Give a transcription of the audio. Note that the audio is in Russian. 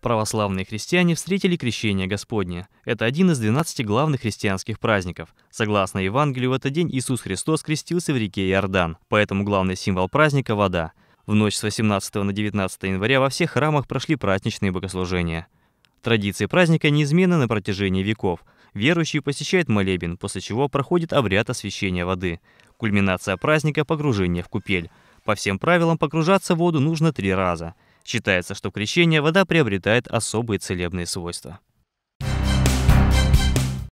Православные христиане встретили крещение Господне. Это один из 12 главных христианских праздников. Согласно Евангелию, в этот день Иисус Христос крестился в реке Иордан, поэтому главный символ праздника – вода. В ночь с 18 на 19 января во всех храмах прошли праздничные богослужения. Традиции праздника неизменны на протяжении веков. Верующий посещает молебен, после чего проходит обряд освящения воды. Кульминация праздника – погружение в купель. По всем правилам погружаться в воду нужно три раза – Считается, что в крещении вода приобретает особые целебные свойства.